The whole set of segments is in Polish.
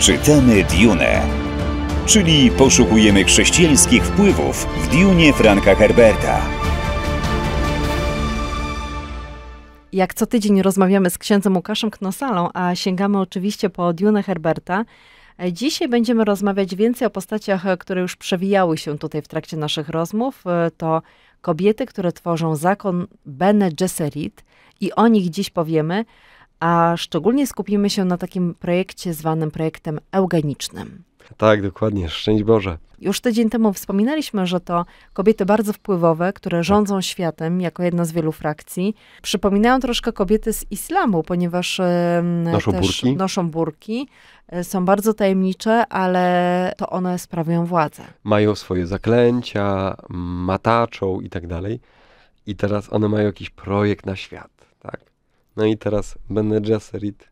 Czytamy Dune, czyli poszukujemy chrześcijańskich wpływów w Dune Franka Herberta. Jak co tydzień rozmawiamy z księdzem Łukaszem Knosalą, a sięgamy oczywiście po Dune Herberta. Dzisiaj będziemy rozmawiać więcej o postaciach, które już przewijały się tutaj w trakcie naszych rozmów. To kobiety, które tworzą zakon Bene Gesserit i o nich dziś powiemy a szczególnie skupimy się na takim projekcie zwanym projektem eugenicznym. Tak, dokładnie, szczęść Boże. Już tydzień temu wspominaliśmy, że to kobiety bardzo wpływowe, które tak. rządzą światem jako jedna z wielu frakcji, przypominają troszkę kobiety z islamu, ponieważ noszą, burki. noszą burki, e, są bardzo tajemnicze, ale to one sprawują władzę. Mają swoje zaklęcia, mataczą i tak dalej. I teraz one mają jakiś projekt na świat no i teraz Bene Gesserit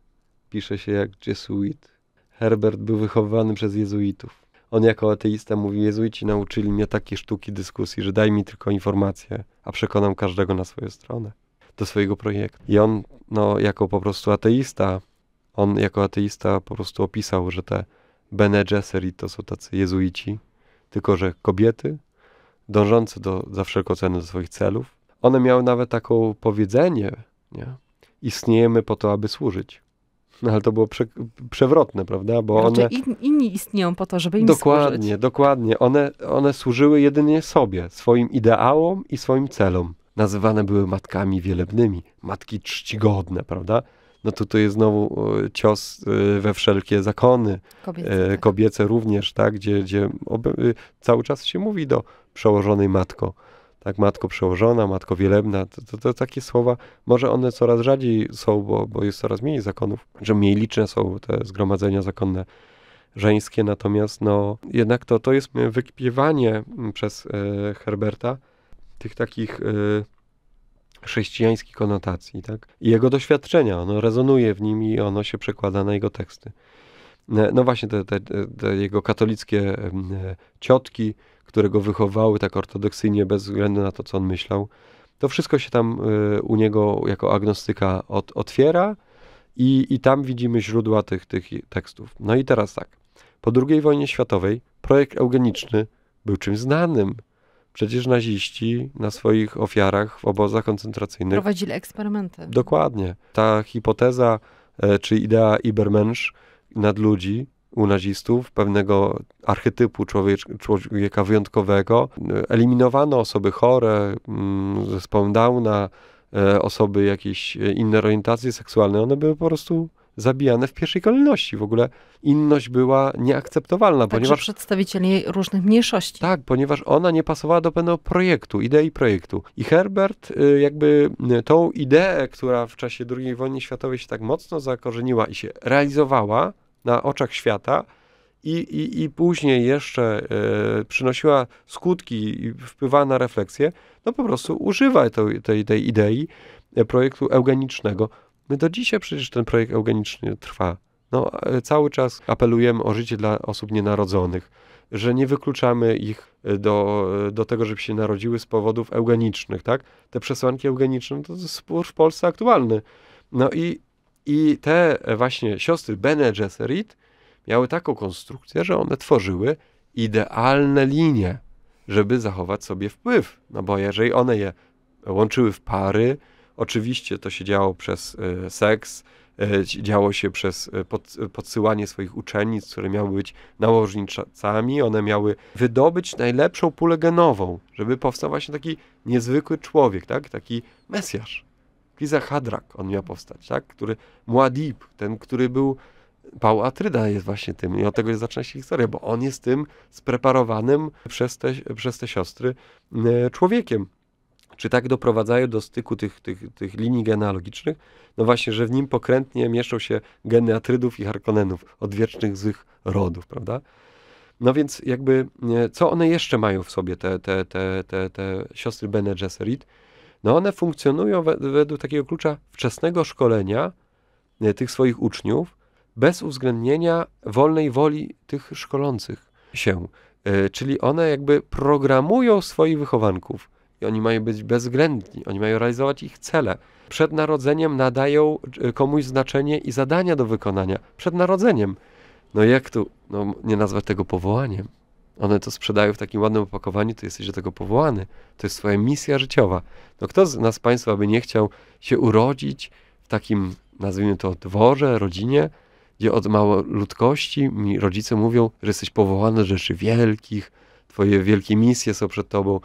pisze się jak jesuit. Herbert był wychowywany przez jezuitów. On jako ateista mówi, jezuici nauczyli mnie takiej sztuki dyskusji, że daj mi tylko informacje, a przekonam każdego na swoją stronę, do swojego projektu. I on, no, jako po prostu ateista, on jako ateista po prostu opisał, że te Bene Gesserit to są tacy jezuici, tylko że kobiety, dążące do, za wszelką cenę do swoich celów, one miały nawet taką powiedzenie, nie? istniejemy po to, aby służyć. No, ale to było prze, przewrotne, prawda? Bo znaczy, one, in, inni istnieją po to, żeby im dokładnie, służyć. Dokładnie, dokładnie. One, one służyły jedynie sobie, swoim ideałom i swoim celom. Nazywane były matkami wielebnymi, matki czcigodne, prawda? No to tu jest znowu e, cios e, we wszelkie zakony. Kobiece, e, tak. Kobiece również, tak? Gdzie, gdzie cały czas się mówi do przełożonej matko tak, matko przełożona, matko wielebna, to, to, to, takie słowa, może one coraz rzadziej są, bo, bo jest coraz mniej zakonów, że mniej liczne są te zgromadzenia zakonne żeńskie, natomiast no, jednak to, to jest e, wykpiewanie mm, przez e, Herberta tych takich y, chrześcijańskich konotacji, tak? I jego doświadczenia, ono rezonuje w nim i ono się przekłada na jego teksty. No właśnie te, te, te jego katolickie mm, ciotki, którego wychowały tak ortodoksyjnie, bez względu na to, co on myślał. To wszystko się tam y, u niego jako agnostyka od, otwiera i, i tam widzimy źródła tych, tych tekstów. No i teraz tak. Po II wojnie światowej projekt eugeniczny był czymś znanym. Przecież naziści na swoich ofiarach w obozach koncentracyjnych prowadzili eksperymenty. Dokładnie. Ta hipoteza e, czy idea Ibermensch nad ludzi u nazistów, pewnego archetypu człowieka wyjątkowego. Eliminowano osoby chore, z mm, zespołem Downa, e, osoby jakieś e, inne orientacje seksualne. One były po prostu zabijane w pierwszej kolejności. W ogóle inność była nieakceptowalna. Także ponieważ przedstawicieli różnych mniejszości. Tak, ponieważ ona nie pasowała do pewnego projektu, idei projektu. I Herbert e, jakby tą ideę, która w czasie II wojny światowej się tak mocno zakorzeniła i się realizowała, na oczach świata i, i, i później jeszcze y, przynosiła skutki i wpływała na refleksję, no po prostu używa tej, tej, tej idei e, projektu eugenicznego. My do dzisiaj przecież ten projekt eugeniczny trwa. No, e, cały czas apelujemy o życie dla osób nienarodzonych, że nie wykluczamy ich do, do tego, żeby się narodziły z powodów eugenicznych, tak? Te przesłanki eugeniczne no to jest spór w Polsce aktualny. No i i te e, właśnie siostry Bene Gesserit miały taką konstrukcję, że one tworzyły idealne linie, żeby zachować sobie wpływ. No bo jeżeli one je łączyły w pary, oczywiście to się działo przez y, seks, y, działo się przez pod, podsyłanie swoich uczennic, które miały być nałożnicami, one miały wydobyć najlepszą pulę genową, żeby powstał właśnie taki niezwykły człowiek, tak? taki mesjasz. Krisa Hadrak on miał powstać, tak? Który, Muadib, ten, który był, Paul Atryda jest właśnie tym i od tego jest zaczyna się historia, bo on jest tym spreparowanym przez te, przez te siostry e, człowiekiem. Czy tak doprowadzają do styku tych, tych, tych linii genealogicznych? No właśnie, że w nim pokrętnie mieszczą się geny Atrydów i Harkonnenów, odwiecznych złych rodów, prawda? No więc jakby, e, co one jeszcze mają w sobie, te, te, te, te, te siostry Bene Gesserit? no one funkcjonują według takiego klucza wczesnego szkolenia e, tych swoich uczniów bez uwzględnienia wolnej woli tych szkolących się. E, czyli one jakby programują swoich wychowanków i oni mają być bezwzględni, oni mają realizować ich cele. Przed narodzeniem nadają e, komuś znaczenie i zadania do wykonania. Przed narodzeniem. No jak tu no, nie nazwać tego powołaniem? one to sprzedają w takim ładnym opakowaniu, to jesteś do tego powołany. To jest twoja misja życiowa. No kto z nas Państwa by nie chciał się urodzić w takim, nazwijmy to, dworze, rodzinie, gdzie od małoludkości mi rodzice mówią, że jesteś powołany do rzeczy wielkich, twoje wielkie misje są przed tobą,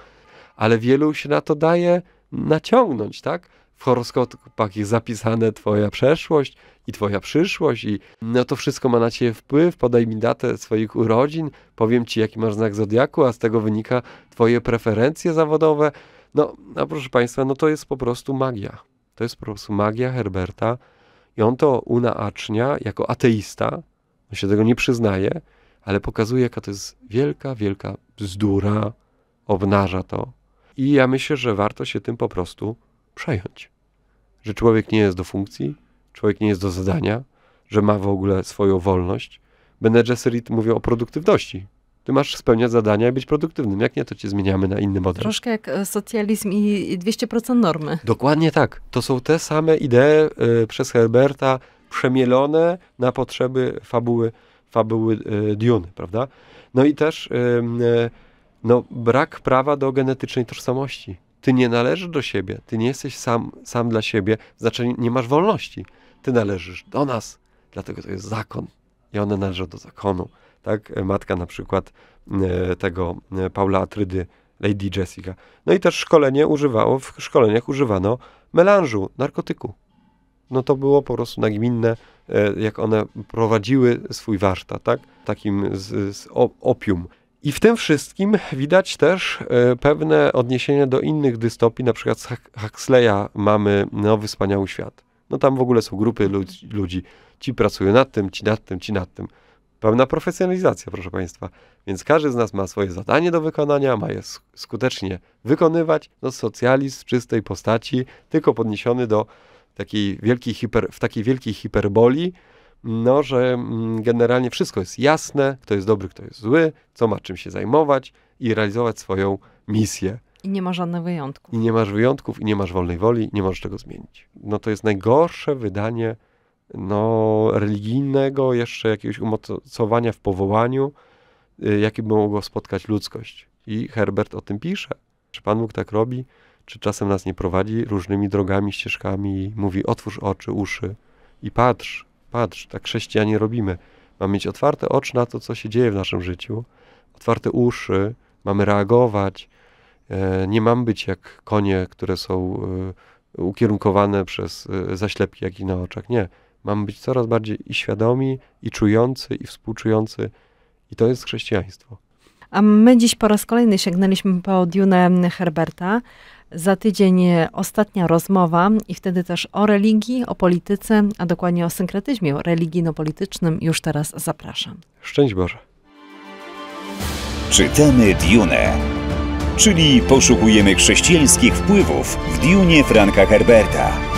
ale wielu się na to daje naciągnąć, tak? w horoskopach jest zapisane twoja przeszłość i twoja przyszłość i no to wszystko ma na ciebie wpływ, podaj mi datę swoich urodzin, powiem ci jaki masz znak zodiaku, a z tego wynika twoje preferencje zawodowe. No, a proszę państwa, no to jest po prostu magia. To jest po prostu magia Herberta i on to unaacznia jako ateista, on się tego nie przyznaje, ale pokazuje jaka to jest wielka, wielka bzdura, obnaża to. I ja myślę, że warto się tym po prostu przejąć. Że człowiek nie jest do funkcji, człowiek nie jest do zadania, że ma w ogóle swoją wolność. Benedżeserit mówią o produktywności. Ty masz spełniać zadania i być produktywnym. Jak nie, to cię zmieniamy na inny model. Troszkę jak e, socjalizm i 200% normy. Dokładnie tak. To są te same idee y, przez Herberta przemielone na potrzeby fabuły, fabuły y, Dune, prawda? No i też y, no, brak prawa do genetycznej tożsamości. Ty nie należysz do siebie, ty nie jesteś sam, sam dla siebie, znaczy nie masz wolności. Ty należysz do nas, dlatego to jest zakon i one należą do zakonu. Tak? E, matka na przykład e, tego e, Paula Atrydy, Lady Jessica. No i też szkolenie używało, w szkoleniach używano melanżu, narkotyku. No to było po prostu nagminne, jak one prowadziły swój warsztat, tak? Takim z, z opium. I w tym wszystkim widać też e, pewne odniesienia do innych dystopii, na przykład z Huxleya mamy Nowy Wspaniały Świat. No tam w ogóle są grupy ludzi, ludzi. Ci pracują nad tym, ci nad tym, ci nad tym. Pełna profesjonalizacja, proszę Państwa. Więc każdy z nas ma swoje zadanie do wykonania, ma je skutecznie wykonywać. No socjalizm w czystej postaci, tylko podniesiony do takiej wielkiej hiper, w takiej wielkiej hiperboli, no, że mm, generalnie wszystko jest jasne, kto jest dobry, kto jest zły, co ma czym się zajmować i realizować swoją misję. I nie ma żadnych wyjątków. I nie masz wyjątków, i nie masz wolnej woli, nie możesz tego zmienić. No to jest najgorsze wydanie no, religijnego, jeszcze jakiegoś umocowania w powołaniu, y, jakie by mogło spotkać ludzkość. I Herbert o tym pisze. Czy Pan Bóg tak robi? Czy czasem nas nie prowadzi różnymi drogami, ścieżkami i mówi otwórz oczy, uszy i patrz, Patrz, tak chrześcijanie robimy. Mamy mieć otwarte oczy na to, co się dzieje w naszym życiu, otwarte uszy, mamy reagować. E, nie mam być jak konie, które są e, ukierunkowane przez e, zaślepki, jak i na oczach. Nie. Mam być coraz bardziej i świadomi, i czujący, i współczujący. I to jest chrześcijaństwo. A my dziś po raz kolejny sięgnęliśmy po Dune Herberta. Za tydzień ostatnia rozmowa i wtedy też o religii, o polityce, a dokładnie o synkretyzmie religijno-politycznym już teraz zapraszam. Szczęść Boże. Czytamy Dune, czyli poszukujemy chrześcijańskich wpływów w Dune Franka Herberta.